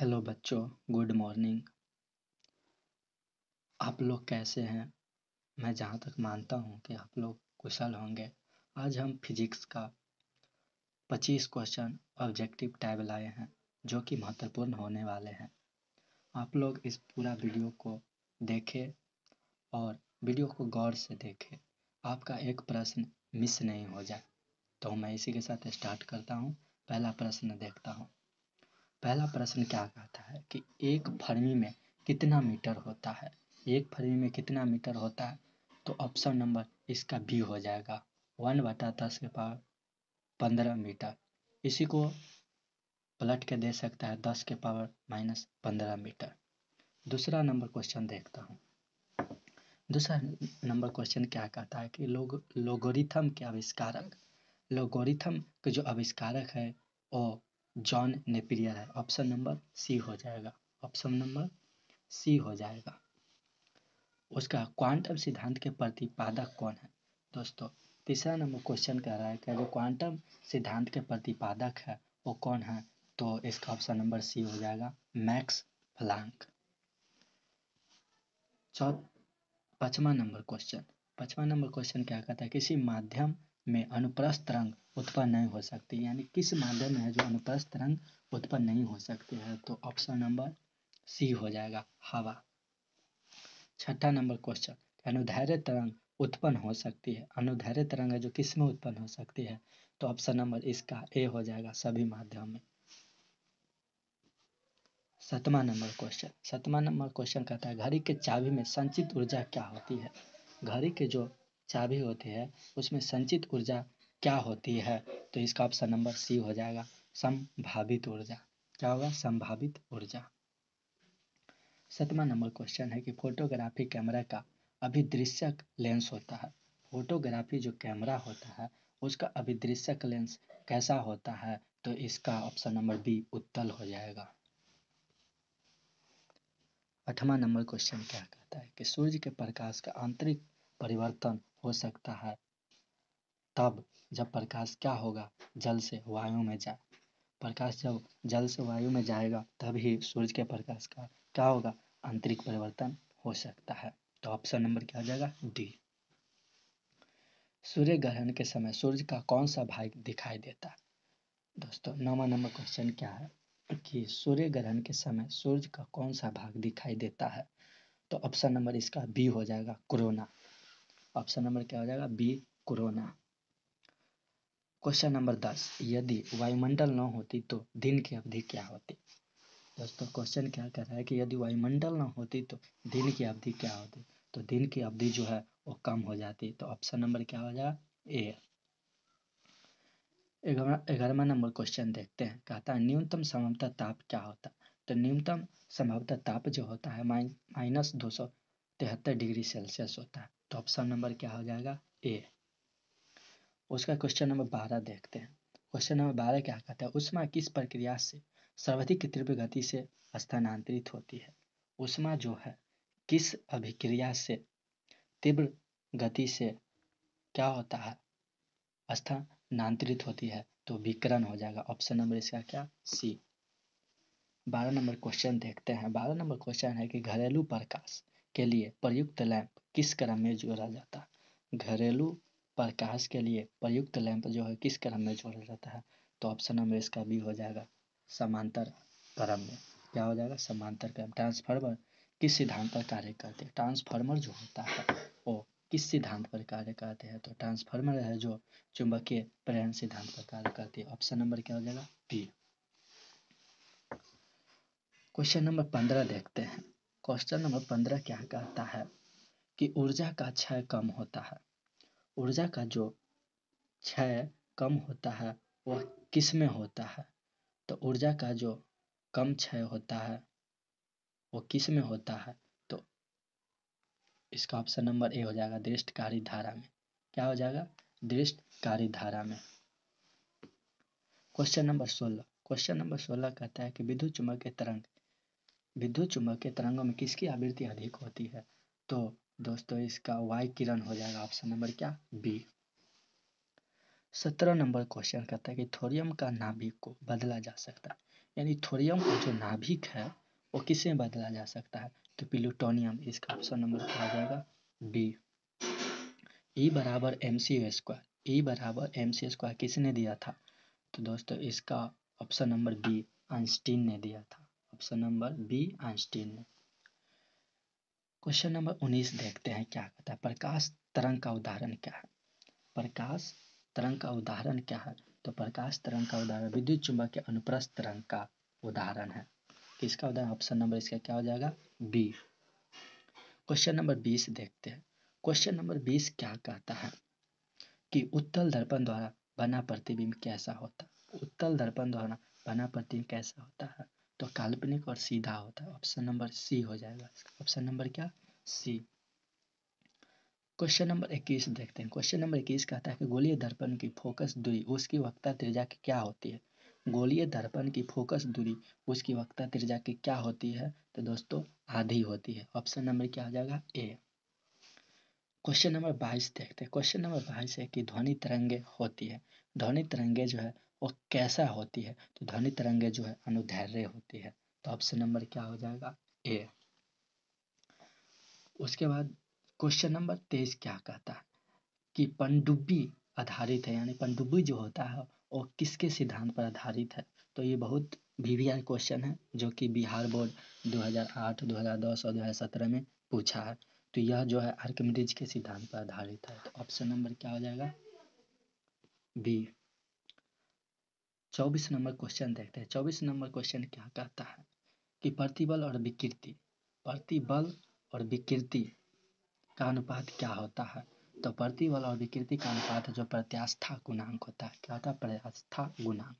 hello बच्चों good morning आप लोग कैसे हैं मैं जहाँ तक मानता हूँ कि आप लोग कुशल होंगे आज हम फिजिक्स का 25 क्वेश्चन ऑब्जेक्टिव टाइप लाए हैं जो कि महत्वपूर्ण होने वाले हैं आप लोग इस पूरा वीडियो को देखें और वीडियो को गौर से देखें आपका एक प्रश्न मिस नहीं हो जाए तो मैं इसी के साथ स्टार्ट करता हूँ पहला प्रश्न देखता हूँ पहला प्रश्न क्या कहता है कि एक फर्मी में कितना मीटर होता है एक फर्मी में कितना मीटर होता है तो ऑप्शन नंबर इसका बी हो जाएगा वन बटा दस के पावर पंद्रह मीटर इसी को पलट के दे सकता है दस के पावर माइनस पंद्रह मीटर दूसरा नंबर क्वेश्चन देखता हूँ दूसरा नंबर क्वेश्चन क्या कहता है कि लोग लोगोरिथम के आविष्कारक लोगोरिथम के जो आविष्कारक है वो जॉन नेपियर है ऑप्शन नंबर सी हो जाएगा ऑप्शन नंबर सी हो जाएगा उसका क्वांटम सिद्धांत के प्रतिपादक कौन है दोस्तों तीसरा नंबर क्वेश्चन कह रहा है कि जो क्वांटम सिद्धांत के प्रतिपादक है वो कौन है तो इसका ऑप्शन नंबर सी हो जाएगा मैक्स प्लांक चौथ पाँचवा नंबर क्वेश्चन पाँचवा नंबर क्वेश्चन क्या कहता है किसी माध्यम में अनुप्रस्थ तरंग उत्पन्न नहीं हो सकती यानी किस माध्यम में है जो अनुप्रस्थ तरंग उत्पन्न नहीं हो सकती है तो ऑप्शन नंबर सी हो जाएगा हवा छठा नंबर क्वेश्चन अनुधैर्य तरंग उत्पन्न हो सकती है अनुधैर्य तरंग है जो किस में उत्पन्न हो सकती है तो ऑप्शन नंबर इसका ए हो जाएगा सभी माध्यम में सतवा नंबर क्वेश्चन सतवा नंबर क्वेश्चन कहता है घड़ी के चाबी में संचित ऊर्जा क्या होती है घड़ी के जो चाबी होती है उसमें संचित ऊर्जा क्या होती है तो इसका ऑप्शन नंबर सी हो जाएगा संभावित ऊर्जा क्या होगा संभावित ऊर्जा सतवा नंबर क्वेश्चन है कि फोटोग्राफी कैमरा का अभिदृश्यक लेंस होता है फोटोग्राफी जो कैमरा होता है उसका अभिदृश्यक लेंस कैसा होता है तो इसका ऑप्शन नंबर बी उत्तल हो जाएगा अठवा नंबर क्वेश्चन क्या कहता है कि सूर्य के प्रकाश का आंतरिक परिवर्तन हो सकता है तब जब प्रकाश क्या होगा जल से वायु में जाए प्रकाश जब जल से वायु में जाएगा तभी सूर्य के प्रकाश का क्या होगा आंतरिक परिवर्तन हो सकता है तो ऑप्शन नंबर क्या हो जाएगा डी सूर्य ग्रहण के समय सूर्य का कौन सा भाग दिखाई देता है दोस्तों नौवा नंबर क्वेश्चन क्या है कि सूर्य ग्रहण के समय सूर्य का कौन सा भाग दिखाई देता है तो ऑप्शन नंबर इसका बी हो जाएगा कोरोना ऑप्शन नंबर क्या हो जाएगा बी कोरोना क्वेश्चन नंबर दस यदि वायुमंडल न होती तो दिन की अवधि क्या होती दोस्तों क्वेश्चन क्या कह रहा है कि यदि वायुमंडल न होती तो दिन की अवधि क्या होती तो दिन की अवधि जो है वो कम हो जाती तो ऑप्शन नंबर क्या हो जाएगा ए ग्यारहवा नंबर क्वेश्चन देखते हैं कहता है न्यूनतम संभवतः ताप क्या होता तो न्यूनतम संभवतः ताप जो होता है माइनस दो सौ तिहत्तर डिग्री सेल्सियस होता है तो ऑप्शन नंबर क्या हो जाएगा ए उसका क्वेश्चन नंबर बारह देखते हैं क्वेश्चन नंबर बारह क्या कहता है उष्मा किस प्रक्रिया से सर्वाधिक तीव्र गति से स्थानांतरित होती है उष्मा जो है किस अभिक्रिया से तीव्र गति से क्या होता है स्थानांतरित होती है तो विकरण हो जाएगा ऑप्शन नंबर इसका क्या सी बारह नंबर क्वेश्चन देखते हैं बारह नंबर क्वेश्चन है कि घरेलू प्रकाश के लिए प्रयुक्त लैंप किस क्रम में जोड़ा जाता है घरेलू प्रकाश के लिए प्रयुक्त लैंप जो है किस क्रम में जोड़ा जाता है तो ऑप्शन नंबर इसका बी हो जाएगा समांतर क्रम में क्या हो जाएगा समांतर क्रम ट्रांसफार्मर किस सिद्धांत पर कार्य करते हैं ट्रांसफार्मर जो होता है वो किस सिद्धांत पर कार्य करते हैं तो ट्रांसफार्मर है जो चुंबकीय प्रेरण सिद्धांत पर कार्य करती है ऑप्शन नंबर क्या हो जाएगा बी क्वेश्चन नंबर पंद्रह देखते हैं क्वेश्चन नंबर पंद्रह क्या कहता है कि ऊर्जा का क्षय कम होता है ऊर्जा का जो क्षय कम होता है वह किस में होता है तो ऊर्जा का जो कम क्षय होता है वो किस में होता है तो इसका ऑप्शन नंबर ए हो जाएगा दृष्टकारी धारा में क्या हो जाएगा दृष्टकारी धारा में क्वेश्चन नंबर सोलह क्वेश्चन नंबर सोलह कहता है कि विद्युत के तरंग विद्युत के तरंगों में किसकी आवृत्ति अधिक होती है तो दोस्तों इसका वाई किरण हो जाएगा ऑप्शन नंबर क्या बी सत्रह नंबर क्वेश्चन कहता है कि थोरियम का नाभिक को बदला जा सकता है यानी थोरियम का जो नाभिक है वो किसे बदला जा सकता है तो प्लूटोनियम इसका ऑप्शन नंबर क्या आ जाएगा बी ई e बराबर एम सी स्क्वायर ई बराबर एम सी स्क्वायर किसने दिया था तो दोस्तों इसका ऑप्शन नंबर बी आइंस्टीन ने दिया था ऑप्शन नंबर बी आइंस्टीन ने क्वेश्चन नंबर उन्नीस देखते हैं क्या कहता है प्रकाश तरंग का उदाहरण क्या है प्रकाश तरंग का उदाहरण क्या है तो प्रकाश तरंग का उदाहरण विद्युत चुंबक के अनुप्रस्थ तरंग का उदाहरण है किसका उदाहरण ऑप्शन नंबर इसका क्या हो जाएगा बी क्वेश्चन नंबर बीस देखते हैं क्वेश्चन नंबर बीस क्या कहता है कि उत्तल दर्पण द्वारा बना प्रतिबिंब कैसा होता है उत्तल दर्पण द्वारा बना प्रतिबिंब कैसा होता है तो काल्पनिक और सीधा होता है ऑप्शन नंबर सी हो जाएगा ऑप्शन नंबर क्या सी क्वेश्चन नंबर इक्कीस देखते हैं क्वेश्चन नंबर इक्कीस कहता है कि गोलीय दर्पण की फोकस दूरी उसकी वक्ता त्रिज्या की क्या होती है गोलीय दर्पण की फोकस दूरी उसकी वक्ता त्रिज्या की क्या होती है तो दोस्तों आधी होती है ऑप्शन नंबर क्या हो जाएगा ए क्वेश्चन नंबर बाईस देखते हैं क्वेश्चन नंबर बाईस है कि ध्वनि तरंगे होती है ध्वनि तरंगे जो है और कैसा होती है तो ध्वनि तरंगे जो है अनुधैर्य होती है तो ऑप्शन नंबर क्या हो जाएगा ए उसके बाद क्वेश्चन नंबर तेईस क्या कहता है कि पनडुब्बी आधारित है यानी पनडुब्बी जो होता है वो किसके सिद्धांत पर आधारित है तो ये बहुत वीवीआर क्वेश्चन है जो कि बिहार बोर्ड 2008, 2010 और 2017 में पूछा है तो यह जो है आर्किमिडीज के सिद्धांत पर आधारित है तो ऑप्शन नंबर क्या हो जाएगा बी चौबीस नंबर क्वेश्चन देखते हैं चौबीस नंबर क्वेश्चन क्या कहता है कि प्रतिबल और विकृति प्रतिबल और विकृति का अनुपात क्या होता है तो प्रतिबल और विकृति का अनुपात जो प्रत्यास्था गुणांक होता है क्या होता है प्रत्यास्था गुणांक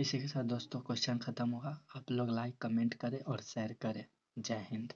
इसी के साथ दोस्तों क्वेश्चन खत्म हुआ आप लोग लाइक कमेंट करें और शेयर करें जय हिंद